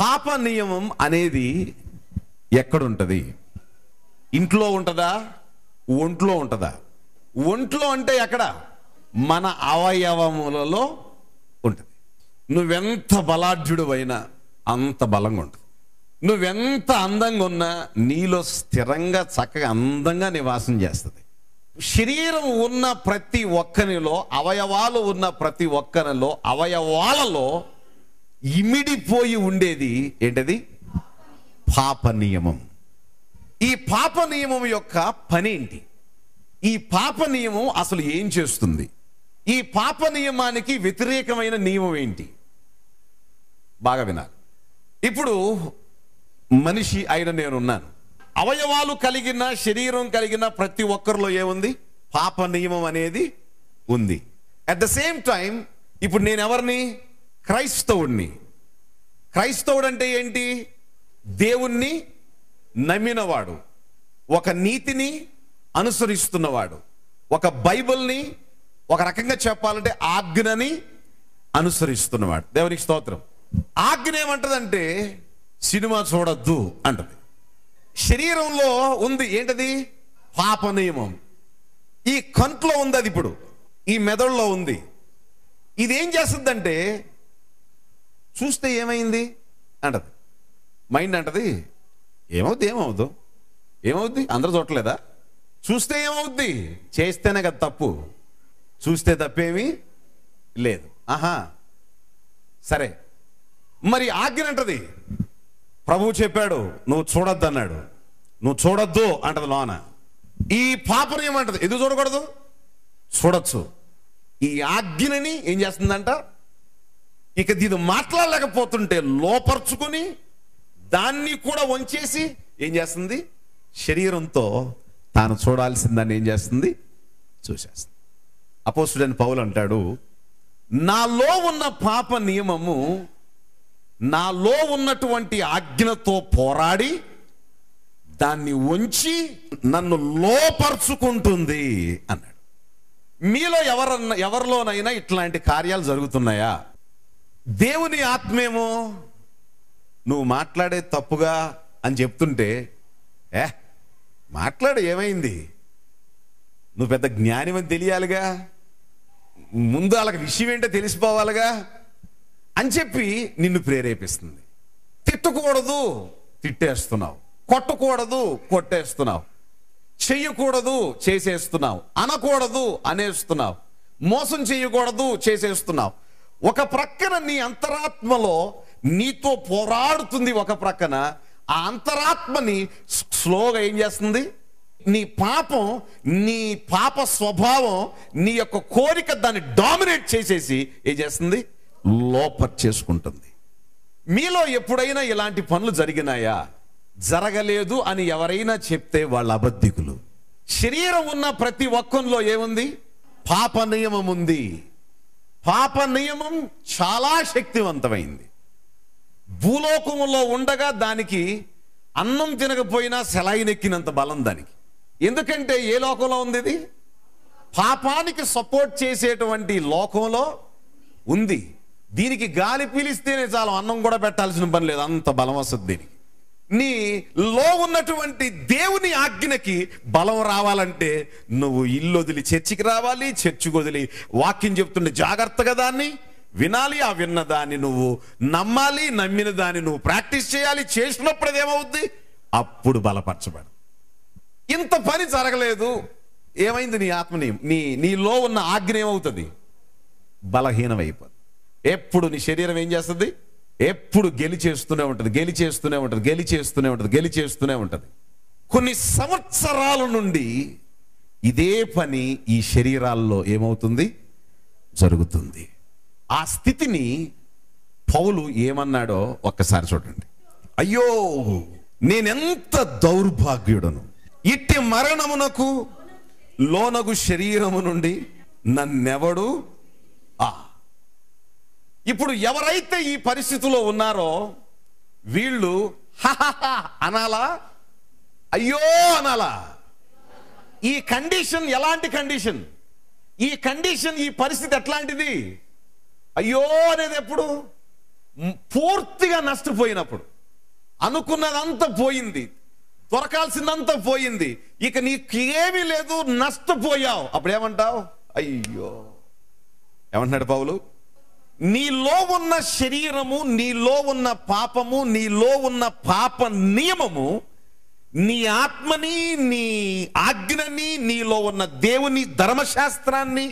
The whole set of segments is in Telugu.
పాప నియమం అనేది ఎక్కడుంటుంది ఇంట్లో ఉంటుందా ఒంట్లో ఉంటుందా ఒంట్లో అంటే ఎక్కడ మన అవయవములలో ఉంటుంది నువ్వెంత బలాఢ్యుడు అయినా అంత బలంగా ఉంటుంది నువ్వెంత అందంగా ఉన్నా నీలో స్థిరంగా చక్కగా అందంగా నివాసం చేస్తుంది శరీరం ఉన్న ప్రతి ఒక్కనిలో అవయవాలు ఉన్న ప్రతి ఒక్కనిలో అవయవాలలో ఇమిడిపోయి ఉండేది ఏంటది పాప నియమం ఈ పాప నియమం యొక్క పని ఏంటి ఈ పాప నియమం అసలు ఏం చేస్తుంది ఈ పాప నియమానికి వ్యతిరేకమైన నియమం ఏంటి బాగా వినాలి ఇప్పుడు మనిషి అయిన నేనున్నాను అవయవాలు కలిగిన శరీరం కలిగిన ప్రతి ఒక్కరిలో ఏముంది పాప నియమం అనేది ఉంది అట్ ద సేమ్ టైం ఇప్పుడు నేను ఎవరిని క్రైస్తవుణ్ణి క్రైస్తవుడు అంటే ఏంటి దేవుణ్ణి నమ్మినవాడు ఒక నీతిని అనుసరిస్తున్నవాడు ఒక బైబిల్ని ఒక రకంగా చెప్పాలంటే ఆజ్ఞని అనుసరిస్తున్నవాడు దేవునికి స్తోత్రం ఆజ్ఞ ఏమంటదంటే సినిమా చూడద్దు అంటది శరీరంలో ఉంది ఏంటది పాప నియమం ఈ కంట్లో ఉంది అది ఇప్పుడు ఈ మెదడులో ఉంది ఇది ఏం చేస్తుందంటే చూస్తే ఏమైంది అంటది మైండ్ అంటది ఏమవుద్ది ఏమవుద్దు ఏమవుద్ది అందరూ చూడలేదా చూస్తే ఏమవుద్ది చేస్తేనే కదా తప్పు చూస్తే తప్పేమీ లేదు ఆహా సరే మరి ఆజ్ఞ అంటది ప్రభువు చెప్పాడు నువ్వు చూడొద్దు అన్నాడు నువ్వు చూడొద్దు అంటది లోన ఈ పాపను ఏమంటది ఎందుకు చూడకూడదు చూడొచ్చు ఈ ఆజ్ఞని ఏం చేస్తుందంట ఇక దీన్ని మాట్లాడలేకపోతుంటే లోపరుచుకొని దాన్ని కూడా వంచేసి ఏం చేస్తుంది శరీరంతో తాను చూడాల్సిన దాన్ని ఏం చేస్తుంది చూసేస్తుంది అపోసుడని పౌలు అంటాడు నాలో ఉన్న పాప నియమము నాలో ఉన్నటువంటి ఆజ్ఞతో పోరాడి దాన్ని ఉంచి నన్ను లోపరుచుకుంటుంది అన్నాడు మీలో ఎవరన్నా ఎవరిలోనైనా ఇట్లాంటి కార్యాలు జరుగుతున్నాయా దేవుని ఆత్మేమో నువ్వు మాట్లాడే తప్పుగా అని చెప్తుంటే ఏ మాట్లాడు ఏమైంది నువ్వు పెద్ద జ్ఞాని అని తెలియాలిగా ముందు వాళ్ళకి విషయం ఏంటో తెలిసిపోవాలిగా అని చెప్పి నిన్ను ప్రేరేపిస్తుంది తిట్టకూడదు తిట్టేస్తున్నావు కొట్టకూడదు కొట్టేస్తున్నావు చెయ్యకూడదు చేసేస్తున్నావు అనకూడదు అనేస్తున్నావు మోసం చేయకూడదు చేసేస్తున్నావు ఒక ప్రక్కన నీ అంతరాత్మలో నీతో పోరాడుతుంది ఒక ప్రక్కన ఆ అంతరాత్మని స్లోగా ఏం చేస్తుంది నీ పాపం నీ పాప స్వభావం నీ యొక్క కోరిక దాన్ని డామినేట్ చేసేసి ఏం చేస్తుంది లోపర్ చేసుకుంటుంది మీలో ఎప్పుడైనా ఇలాంటి పనులు జరిగినాయా జరగలేదు అని ఎవరైనా చెప్తే వాళ్ళ అబద్ధికులు శరీరం ఉన్న ప్రతి ఒక్కరిలో ఏముంది పాప నియమం ఉంది పాప నియమం చాలా శక్తివంతమైంది భూలోకంలో ఉండగా దానికి అన్నం తినకపోయినా సెలైనెక్కినంత బలం దానికి ఎందుకంటే ఏ లోకంలో ఉంది ఇది పాపానికి సపోర్ట్ చేసేటువంటి లోకంలో ఉంది దీనికి గాలి పీలిస్తేనే చాలు అన్నం కూడా పెట్టాల్సిన పని లేదు అంత బలం వస్తుంది దీనికి నీలో ఉన్నటువంటి దేవుని ఆజ్ఞకి బలం రావాలంటే నువ్వు ఇల్లు వదిలి చర్చికి రావాలి చర్చికి వదిలి వాక్యం చెప్తుండే జాగ్రత్తగా దాన్ని వినాలి ఆ విన్న దాన్ని నువ్వు నమ్మాలి నమ్మిన దాన్ని నువ్వు ప్రాక్టీస్ చేయాలి చేసినప్పుడు ఏమవుద్ది అప్పుడు బలపరచబడు ఇంత పని జరగలేదు ఏమైంది నీ ఆత్మని నీ నీలో ఉన్న ఆజ్ఞ ఏమవుతుంది బలహీనమైపోతుంది ఎప్పుడు నీ శరీరం ఏం చేస్తుంది ఎప్పుడు గెలిచేస్తూనే ఉంటుంది గెలిచేస్తూనే ఉంటుంది గెలిచేస్తూనే ఉంటుంది గెలిచేస్తూనే ఉంటుంది కొన్ని సంవత్సరాల నుండి ఇదే పని ఈ శరీరాల్లో ఏమవుతుంది జరుగుతుంది ఆ స్థితిని పౌలు ఏమన్నాడో ఒక్కసారి చూడండి అయ్యో నేనెంత దౌర్భాగ్యుడను ఇట్టి మరణమునకు లోనగు శరీరము నుండి నన్నెవడు ఇప్పుడు ఎవరైతే ఈ పరిస్థితిలో ఉన్నారో వీళ్ళు అనాలా అయ్యో అనాలా ఈ కండిషన్ ఎలాంటి కండిషన్ ఈ కండిషన్ ఈ పరిస్థితి ఎట్లాంటిది అయ్యో అనేది ఎప్పుడు పూర్తిగా నష్టపోయినప్పుడు అనుకున్నదంతా పోయింది దొరకాల్సిందంతా పోయింది ఇక నీకు ఏమీ లేదు నష్టపోయావు అప్పుడు ఏమంటావు అయ్యో ఏమంటున్నాడు పావులు నీలో ఉన్న శరీరము నీలో ఉన్న పాపము నీలో ఉన్న పాప నియమము నీ ఆత్మని నీ ఆజ్ఞని నీలో ఉన్న దేవుని ధర్మశాస్త్రాన్ని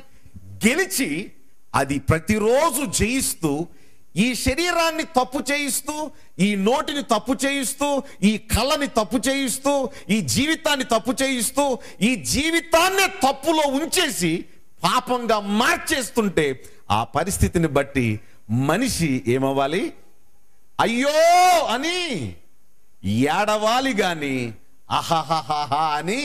గెలిచి అది ప్రతిరోజు జయిస్తూ ఈ శరీరాన్ని తప్పు చేయిస్తూ ఈ నోటిని తప్పు చేయిస్తూ ఈ కళ్ళని తప్పు చేయిస్తూ ఈ జీవితాన్ని తప్పు చేయిస్తూ ఈ జీవితాన్నే తప్పులో ఉంచేసి పాపంగా మార్చేస్తుంటే ఆ పరిస్థితిని బట్టి మనిషి ఏమవ్వాలి అయ్యో అని ఏడవాలి కానీ అహహహహ అని